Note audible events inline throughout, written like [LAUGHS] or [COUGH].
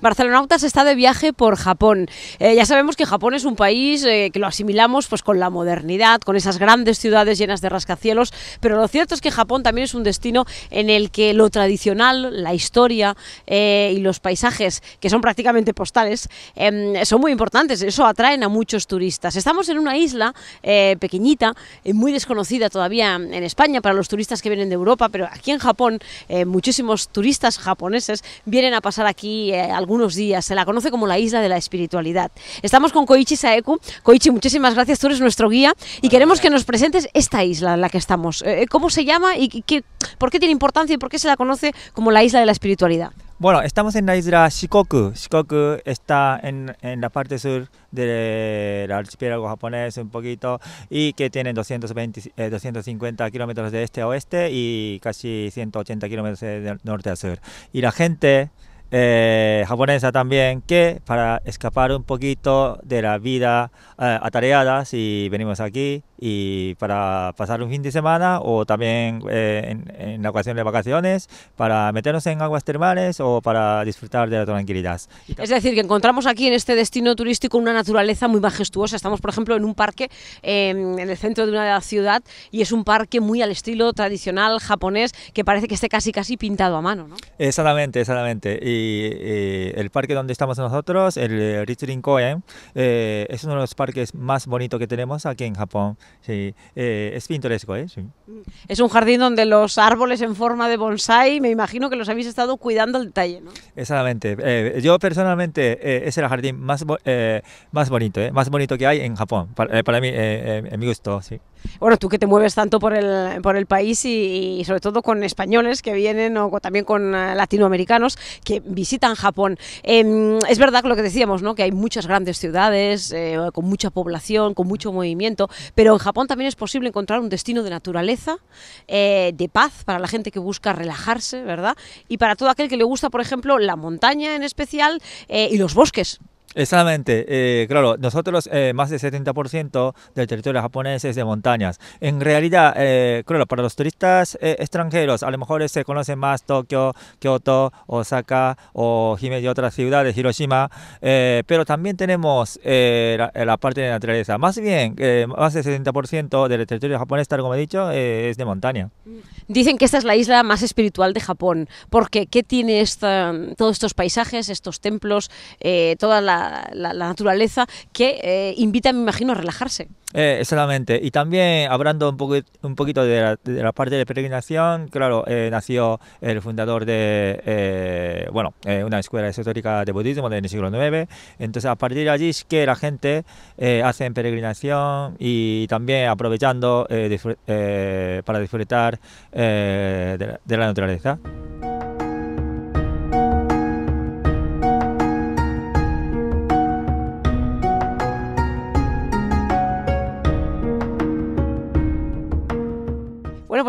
Barcelonautas está de viaje por Japón. Eh, ya sabemos que Japón es un país eh, que lo asimilamos pues, con la modernidad, con esas grandes ciudades llenas de rascacielos, pero lo cierto es que Japón también es un destino en el que lo tradicional, la historia eh, y los paisajes, que son prácticamente postales, em, son muy importantes. Eso atraen a muchos turistas. Estamos en una isla pequeñita, muy desconocida todavía en España para los turistas que vienen de Europa, pero aquí en Japón muchísimos turistas japoneses vienen a pasar aquí algún algunos días. Se la conoce como la isla de la espiritualidad. Estamos con Koichi Saeku. Koichi, muchísimas gracias. Tú eres nuestro guía y queremos que nos presentes esta isla en la que estamos. Eh, eh, ¿Cómo se llama y qué, por qué tiene importancia y por qué se la conoce como la isla de la espiritualidad? Bueno, estamos en la isla Shikoku. Shikoku está en, la parte sur del archipiélago japonés un poquito y que tiene 220, 250 eh, kilómetros de este a oeste y casi 180 kilómetros de norte a sur. Y la gente eh, japonesa también, que para escapar un poquito de la vida eh, atareada, si venimos aquí, y para pasar un fin de semana o también eh, en, en, la ocasión de vacaciones para meternos en aguas termales o para disfrutar de la tranquilidad. Es decir, que encontramos aquí en este destino turístico una naturaleza muy majestuosa. Estamos, por ejemplo, en un parque em, en el centro de una ciudad y es un parque muy al estilo tradicional japonés que parece que esté casi casi pintado a mano. ¿no? Exactamente, exactamente. Y, el parque donde estamos nosotros, el eh, Ritsurin Koen, eh, es uno de los parques más bonitos que tenemos aquí en Japón. Sí, eh, es pintoresco, ¿eh? Sí. Es un jardín donde los árboles en forma de bonsai, me imagino que los habéis estado cuidando al detalle, ¿no? Exactamente. Eh, yo personalmente eh, es el jardín más, más bonito, más bonito que hay en Japón, para, para mí, en mi gusto, sí. Bueno, tú que te mueves tanto por el, país y, sobre todo con españoles que vienen o también con eh, latinoamericanos que visitan Japón. Em, es verdad lo que decíamos, ¿no? que hay muchas grandes ciudades eh, con mucha población, con mucho movimiento, pero en Japón también es posible encontrar un destino de naturaleza, eh, de paz para la gente que busca relajarse, ¿verdad? Y para todo aquel que le gusta, por ejemplo, la montaña en especial y los bosques, Exactamente, eh, claro, nosotros eh, más del 70% del territorio japonés es de montañas. En realidad, eh, claro, para los turistas extranjeros, a lo mejor se conocen más Tokio, Kyoto, Osaka o y otras ciudades, Hiroshima, pero también tenemos la, parte de la naturaleza. Más bien, más del 70% del territorio japonés, tal como he dicho, es de montaña. Dicen que esta es la isla más espiritual de Japón, porque ¿qué tiene esta, todos estos paisajes, estos templos, todas las la, naturaleza que eh, invita, me imagino, a relajarse. Eh, exactamente. Y también hablando un, poco, un poquito de la, de la, parte de peregrinación, claro, eh, nació el fundador de eh, bueno, una escuela histórica de budismo del siglo IX. Entonces, a partir de allí es que la gente hace peregrinación y también aprovechando para disfrutar de la naturaleza.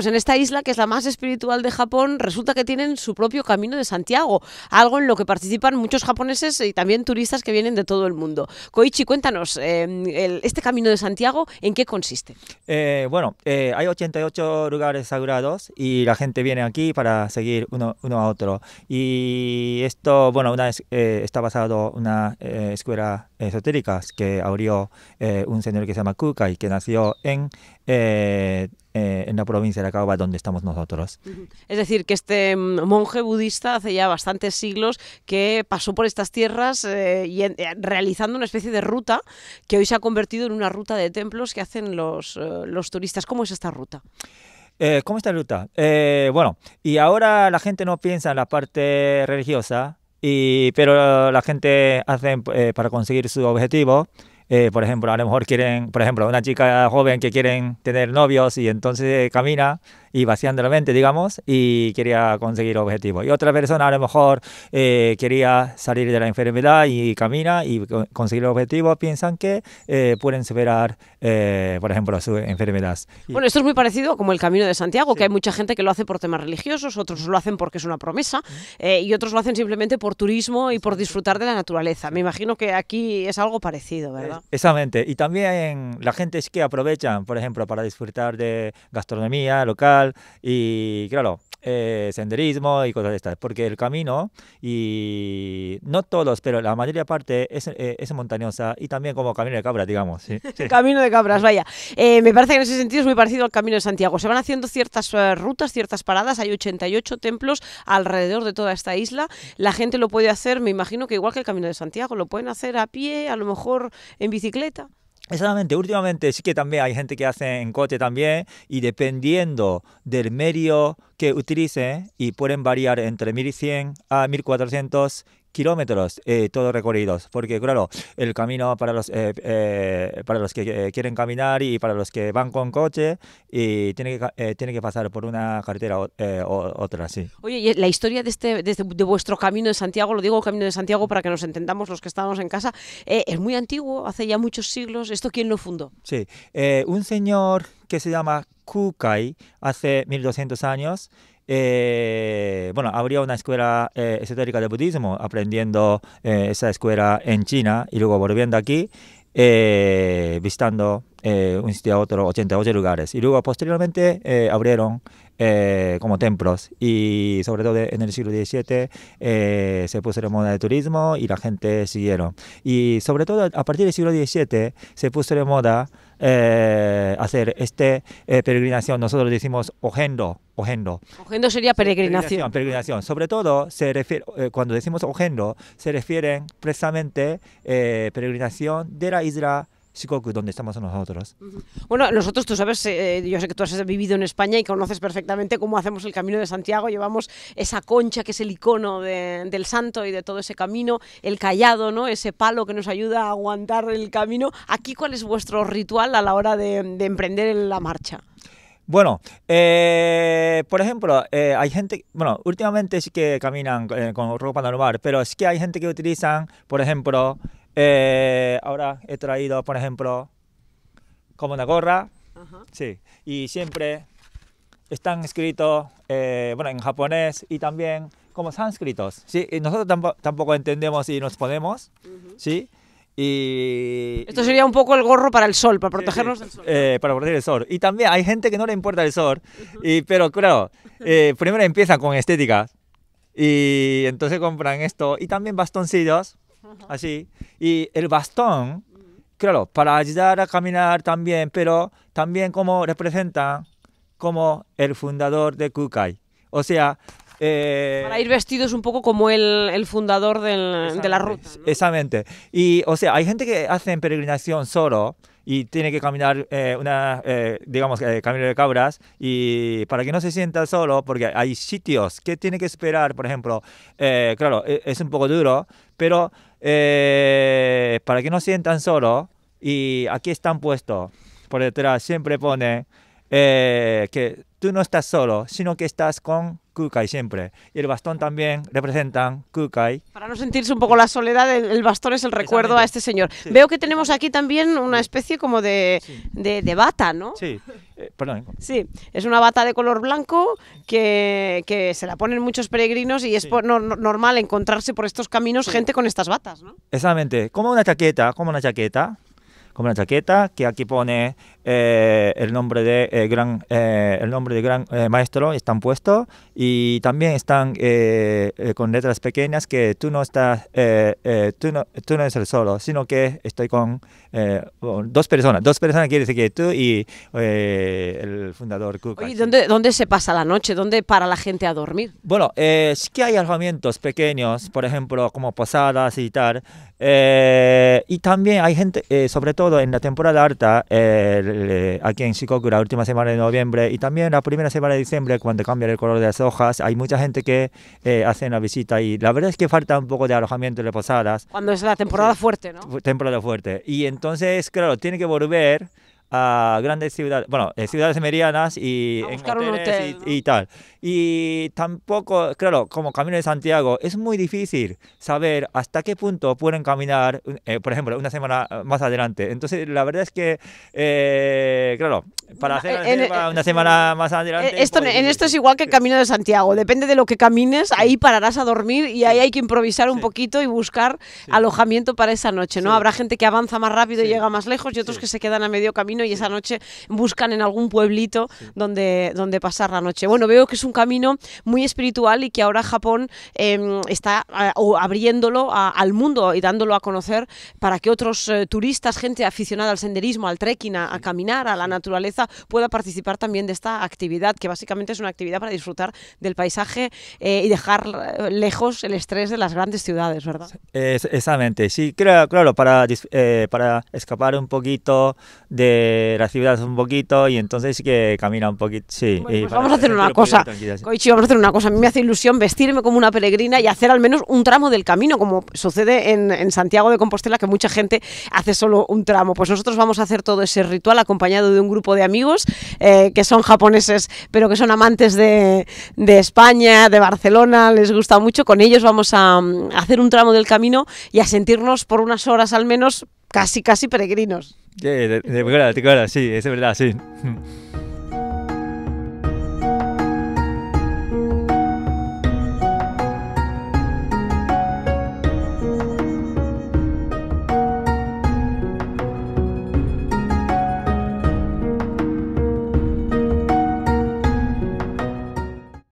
Pues en esta isla, que es la más espiritual de Japón, resulta que tienen su propio camino de Santiago, algo en lo que participan muchos japoneses y también turistas que vienen de todo el mundo. Koichi, cuéntanos, em, este camino de Santiago, ¿en qué consiste? Eh, bueno, eh, hay 88 lugares sagrados y la gente viene aquí para seguir uno, a otro. Y esto, bueno, una, eh, está basado en una eh, escuela esotéricas que abrió eh, un señor que se llama y que nació en, eh, eh, en la provincia de Acaba, donde estamos nosotros. Es decir, que este mm, monje budista hace ya bastantes siglos que pasó por estas tierras y realizando una especie de ruta que hoy se ha convertido en una ruta de templos que hacen los, turistas. ¿Cómo es esta ruta? ¿Cómo está esta ruta? bueno, y ahora la gente no piensa en la parte religiosa, y, pero la gente hace eh, para conseguir su objetivo. Eh, por ejemplo, a lo mejor quieren, por ejemplo, una chica joven que quieren tener novios y entonces camina y vaciando la mente, digamos, y quería conseguir objetivos. Y otra persona a lo mejor eh, quería salir de la enfermedad y camina y conseguir objetivo. piensan que eh, pueden superar, eh, por ejemplo, su enfermedad. Bueno, esto es muy parecido como el Camino de Santiago, que hay mucha gente que lo hace por temas religiosos, otros lo hacen porque es una promesa y otros lo hacen simplemente por turismo y por disfrutar de la naturaleza. Me imagino que aquí es algo parecido, ¿verdad? Exactamente. Y también la gente es que aprovechan, por ejemplo, para disfrutar de gastronomía local, y claro, eh, senderismo y cosas de estas, porque el camino, y no todos, pero la mayoría parte es, eh, montañosa y también como camino de cabras, digamos. [LAUGHS] Camino de cabras, vaya. Eh, me parece que en ese sentido es muy parecido al camino de Santiago. Se van haciendo ciertas rutas, ciertas paradas, hay 88 templos alrededor de toda esta isla. La gente lo puede hacer, me imagino que igual que el camino de Santiago, lo pueden hacer a pie, a lo mejor en bicicleta. Exactamente, últimamente sí que también hay gente que hace en coche también y dependiendo del medio que utilicen y pueden variar entre 1100 a 1400 kilómetros eh, todo recorridos porque claro el camino para los eh, eh, para los que eh, quieren caminar y para los que van con coche y tiene que tiene que pasar por una carretera o otra sí oye la historia de este de, este, vuestro camino de Santiago lo digo camino de Santiago para que nos entendamos los que estamos en casa es muy antiguo hace ya muchos siglos esto quién lo fundó sí un señor que se llama Kukai hace 1200 años eh, bueno, abrió una escuela eh, esotérica de budismo aprendiendo eh, esa escuela en China y luego volviendo aquí, visitando un sitio a otro 88 lugares. Y luego posteriormente abrieron como templos y sobre todo en el siglo XVII se puso de moda de turismo y la gente siguieron y sobre todo a partir del siglo XVII se puso de moda eh, hacer esta eh, peregrinación. Nosotros decimos ojendo, ojendo. Ojendo sería peregrinación. Peregrinación, Sobre todo, se refiere, eh, cuando decimos ojendo, se refiere precisamente a peregrinación de la isla donde estamos nosotros. Bueno, nosotros, tú sabes, eh, eh, yo sé que tú has vivido en España y conoces perfectamente cómo hacemos el Camino de Santiago. Llevamos esa concha que es el icono del santo y de todo ese camino, el callado, ¿no? ese palo que nos ayuda a aguantar el camino. Aquí, ¿cuál es vuestro ritual a la hora de, emprender la marcha? Bueno, eh, por ejemplo, hay gente, bueno, últimamente sí que caminan con ropa normal, pero es que hay gente que utilizan, por ejemplo, eh, ahora he traído, por ejemplo, como una gorra. Sí. Y siempre están escritos, eh, bueno, en japonés y también como sánscritos. Sí. Y nosotros tampoco, entendemos y nos ponemos. Sí. Y, Esto sería un poco el gorro para el sol, para protegernos del sol. Eh, para proteger el sol. Y también hay gente que no le importa el sol, y, pero claro, primero empiezan con estética. Y entonces compran esto. Y también bastoncillos así. Y el bastón, claro, para ayudar a caminar también, pero también como representa como el fundador de Kukai. O sea... Eh, para ir vestidos un poco como el, el fundador de la ruta. Exactamente. Y, o sea, hay gente que hace peregrinación solo, y tiene que caminar eh, una, eh, digamos, camino de cabras y para que no se sienta solo, porque hay sitios que tiene que esperar, por ejemplo, claro, e, es un poco duro, pero eh, para que no sientan solo, y aquí están puestos por detrás, siempre pone eh, que tú no estás solo, sino que estás con Kukai siempre. Y el bastón también representan Kukai. Para no sentirse un poco la soledad, el bastón es el recuerdo a este señor. Veo que tenemos aquí también una especie como de, de bata, ¿no? Sí. ¿eh? Sí, es una bata de color blanco que, se la ponen muchos peregrinos y es normal encontrarse por estos caminos gente con estas batas, ¿no? Exactamente, como una chaqueta, como una chaqueta, como una chaqueta que aquí pone eh, eh, eh, el nombre de gran el nombre de gran maestro están puestos y también están con letras pequeñas que tú no estás tú no tú no eres el solo sino que estoy con dos personas dos personas quiere decir que tú y el fundador Kuka, Oye, ¿dónde, dónde se pasa la noche dónde para la gente a dormir bueno sí que hay alojamientos pequeños por ejemplo como posadas y tal y también hay gente sobre todo en la temporada alta eh, aquí en Shikoku la última semana de noviembre y también la primera semana de diciembre cuando cambia el color de las hojas. Hay mucha gente que eh, hace una visita y la verdad es que falta un poco de alojamiento de posadas. Cuando es la temporada fuerte, ¿no? Temporada fuerte. Y entonces, claro, tiene que volver a grandes ciudades, bueno, eh, ciudades medianas y, y, tal. Y tampoco, claro, como Camino de Santiago, es muy difícil saber hasta qué punto pueden caminar, eh, por ejemplo, una semana eh, más adelante. Entonces, la verdad es que, claro, para hacer una, semana, más adelante... Esto, en esto es igual que el Camino de Santiago, depende de lo que camines, ahí pararás a dormir y ahí hay que improvisar un poquito y buscar alojamiento para esa noche, ¿no? Habrá gente que avanza más rápido y llega más lejos y otros que se quedan a medio camino y esa noche buscan en algún pueblito donde, donde pasar la noche. Bueno, veo que es un camino muy espiritual y que ahora Japón em, está eh, abriéndolo al mundo y dándolo a conocer para que otros eh, turistas, gente aficionada al senderismo, al trekking, a, caminar, a la naturaleza, pueda participar también de esta actividad, que básicamente es una actividad para disfrutar del paisaje eh, y dejar lejos el estrés de las grandes ciudades, ¿verdad? Exactamente, sí, claro, claro para, para escapar un poquito de eh, la ciudad un poquito y entonces que camina un poquito. Pues vamos a hacer una cosa, Koichi, vamos a hacer una cosa. A mí me hace ilusión vestirme como una peregrina y hacer al menos un tramo del camino, como sucede en, en Santiago de Compostela, que mucha gente hace solo un tramo. Pues nosotros vamos a hacer todo ese ritual acompañado de un grupo de amigos eh, que son japoneses, pero que son amantes de, España, de Barcelona, les gusta mucho. Con ellos vamos mm, a hacer un tramo del camino y a sentirnos por unas horas al menos casi, casi peregrinos. Yeah, de, de, de, de, sí, es verdad, sí.